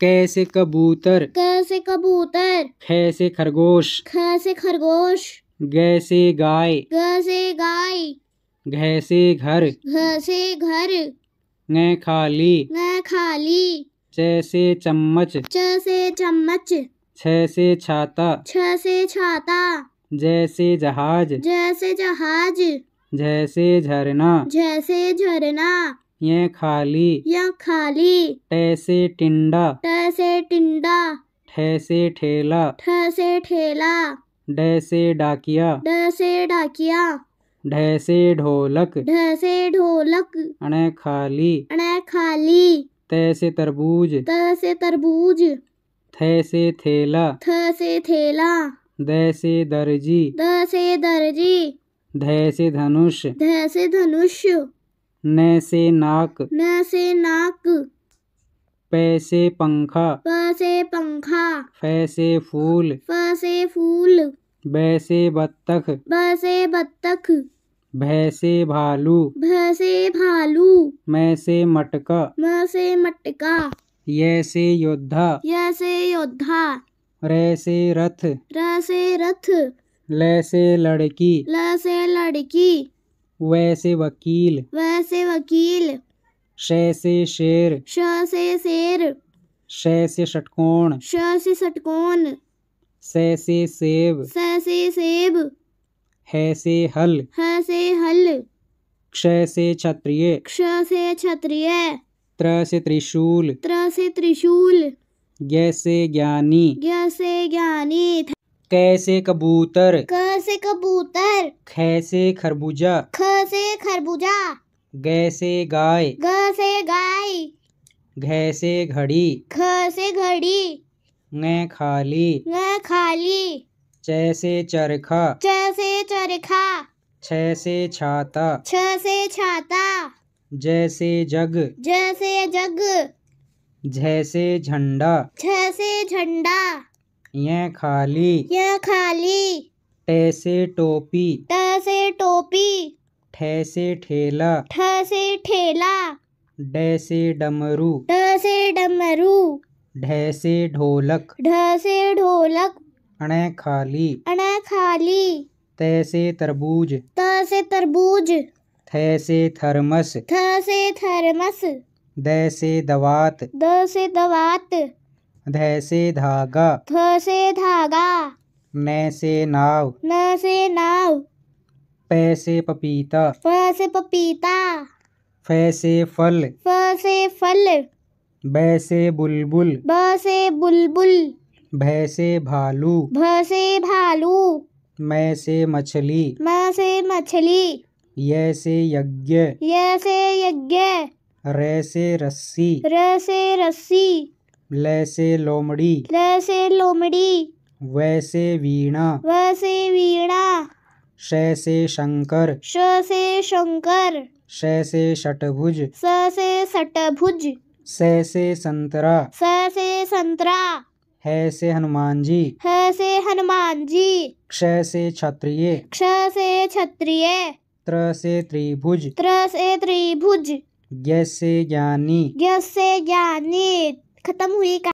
कैसे कबूतर कैसे कबूतर खैसे खरगोश खैसे खरगोश गैसे गाय गैसे गाय घैसे घर घैसे घर न खाली न खाली जैसे चम्मच जैसे चम्मच छैसे छाता छैसे छाता जैसे जहाज जैसे जहाज जैसे झरना जैसे झरना ये खाली यह खाली टैसे टिंडा टैसे टिंडा ठैसे ठेला ठैसे ठेला डैसे डाकिया डैसे डाकिया ढैसे ढोलक ढैसे ढोलक अने खाली अने खाली तैसे तरबूज तैसे तरबूज थैसे थेला थैसे थेला दैसे दर्जी दैसे दर्जी धैसे धनुष धैसे धनुष न से नाक न से नाक पैसे पंखा पैसे पंखा फैसे फूल फैसे फूल बैसे बत्तख बैसे बत्तख भैसे भालू भैसे भालू मैसे से मटका मैसे मटका ये योद्धा यैसे योद्धा रैसे रथ रैसे रथ लैसे लड़की लैसे लड़की वैसे वकील वैसे वकील शैसे शेर शैसे से शेर शैसे षटकोण शैसे षटकोण से सेब से सेब है से हल है से हल क्ष से क्षत्रिय क्ष से क्षत्रिय त्र से त्रिशूल त्र से त्रिशूल ज्ञ से ज्ञानी ज्ञ से ज्ञानी कैसे कबूतर कैसे कबूतर खैसे खरबूजा ख खरबूजा गैसे गाय ग गाय घैसे घड़ी ख घड़ी मैं खाली मैं खाली जैसे चरखा जैसे चरखा छ छाता छ छाता जैसे जग जैसे जग जैसे झंडा जैसे झंडा ये खाली ये खाली टैसे टोपी टैसे टोपी ठैसे ठेला ठैसे ठेला डैसे डमरू डैसे डमरू ढैसे ढोलक ढैसे ढोलक अणे खाली अणे खाली तैसे तरबूज तैसे तरबूज थैसे थर्मस थैसे थर्मस दैसे दवात दैसे दवात धैसे धागा ध से धागा न से नाव न से नाव पैसे पपीता प से पपीता फ से फल फ से फल ब से बुलबुल ब से बुलबुल भ से भालू भ से भालू मैं से मछली मैं से मछली य से यज्ञ य से यज्ञ र से रस्सी र से रस्सी लैसे लोमड़ी लैसे लोमड़ी वैसे वीणा वैसे वीणा शैसे से शंकर शैसे से शंकर शैसे षटभुज स से षटभुज संतरा स संतरा है से हनुमान जी है से हनुमान जी क्ष से क्षत्रिय क्ष से क्षत्रिय त्र से त्रिभुज त्र से त्रिभुज ज्ञ से ज्ञानी ज्ञ से ज्ञानी खत्म हुई का